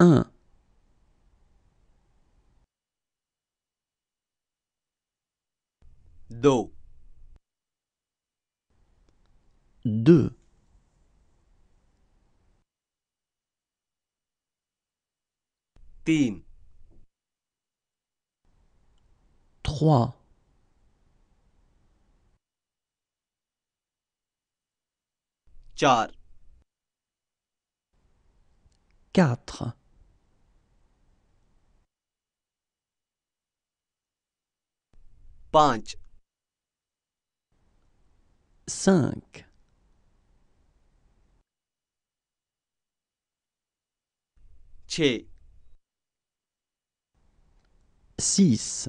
un दो deux trois 4. Punch. 5. Che. 6.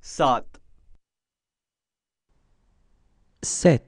Sat. 7.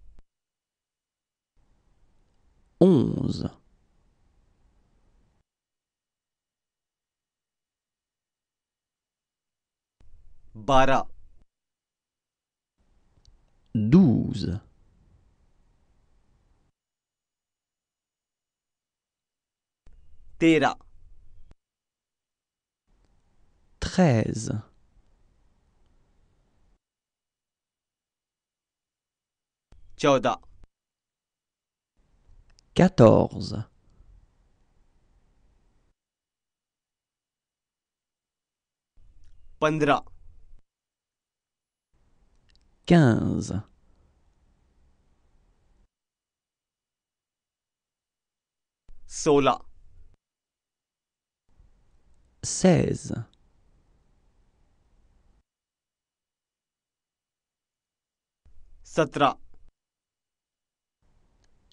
onze bara douze tera treize Chauda quatorze. 15. quinze, 16. seize,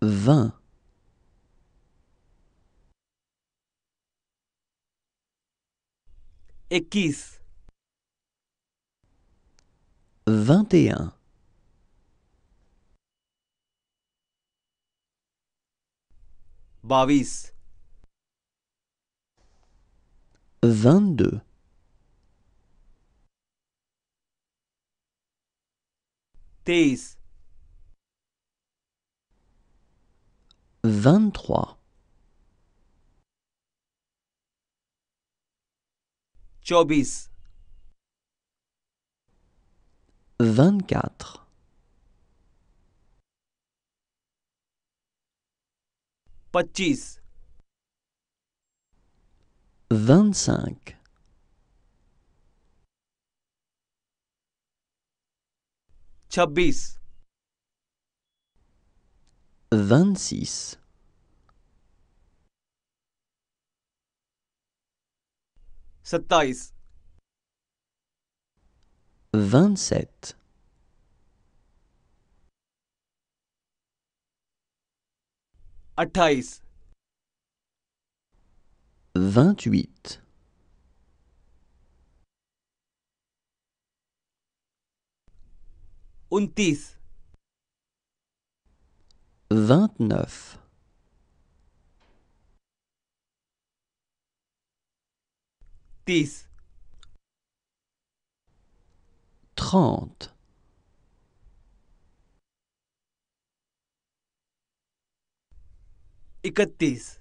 vingt X vingt et un Bavis vingt-deux vingt-trois chobis vingt-quatre 26 vingt-cinq vingt-six Sattais. vingt-sept vingt-huit vingt-neuf dix trente 31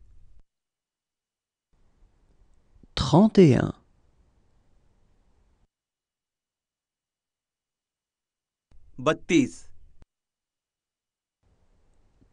Trente et un.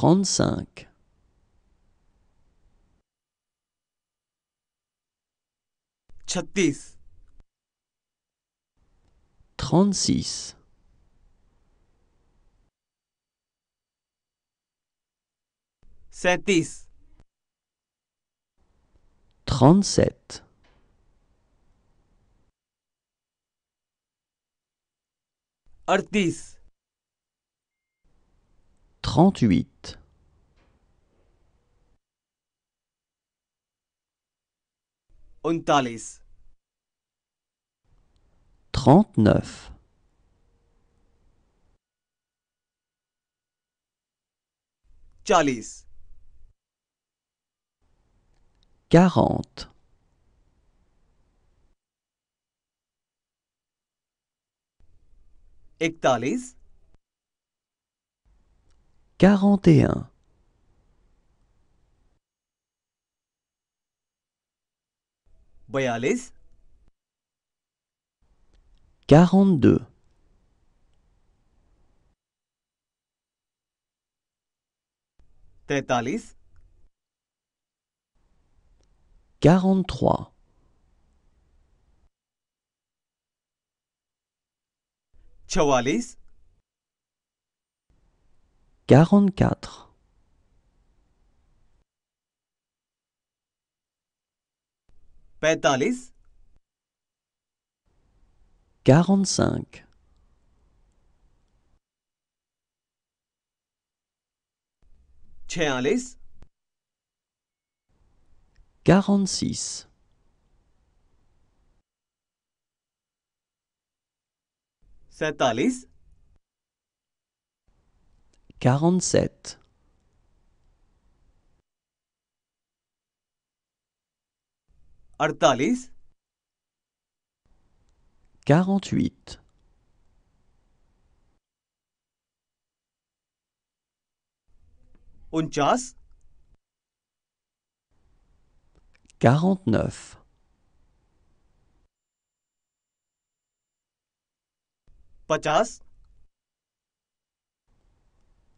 trente-cinq. Chatis. Trente-six. Trente-sept trente-huit. Untalis. Trente-neuf. Chalis. Quarante. 41 42 43 44 Quarante-quatre. 45 Quarante-cinq. Quarante-six quarante-sept 48 quarante-huit 50 quarante-neuf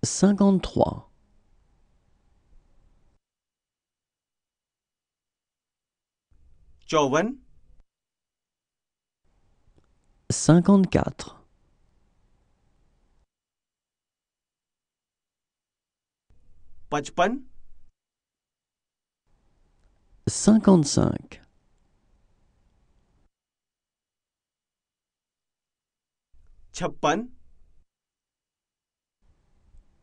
53 54 54 55 55 56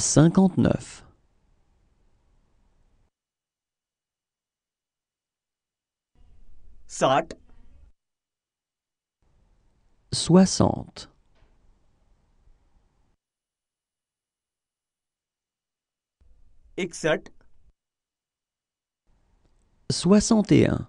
cinquante-neuf 60 soixante 61 soixante et un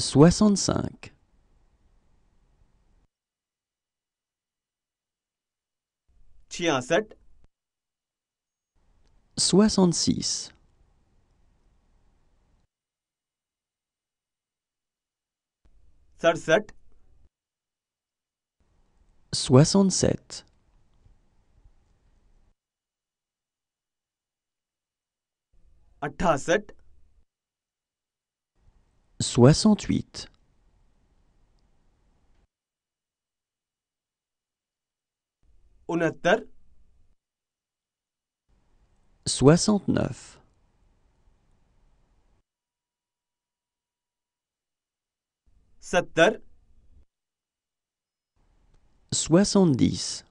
soixante-cinq set. soixante-six set. soixante-sept 68 69 69 70 70 71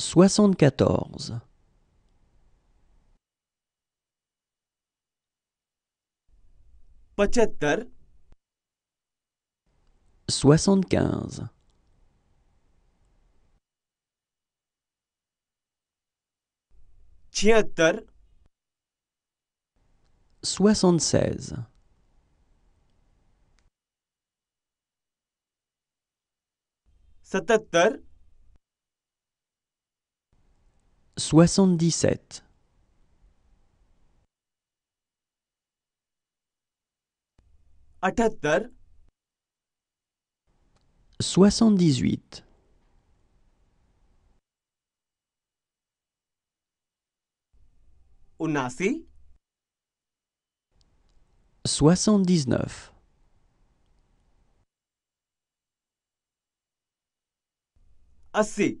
soixante-quatorze soixante-quinze soixante-seize Soixante-dix-sept. soixante-dix-huit, soixante-dix-neuf, assez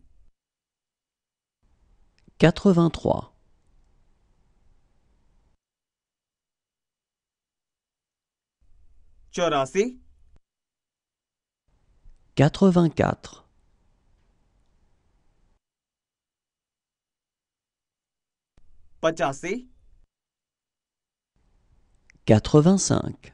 quatre-vingt-trois quatre-vingt-quatre vingt cinq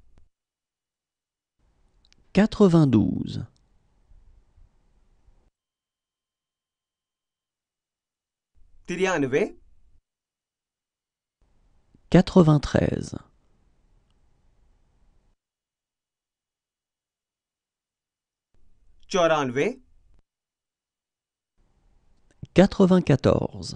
quatre-vingt-douze quatre-vingt-treize quatre-vingt-quatorze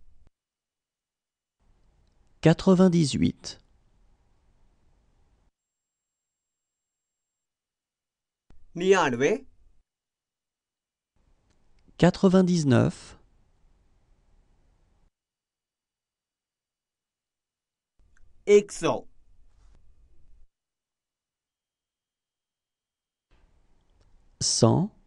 98 99 99 100 100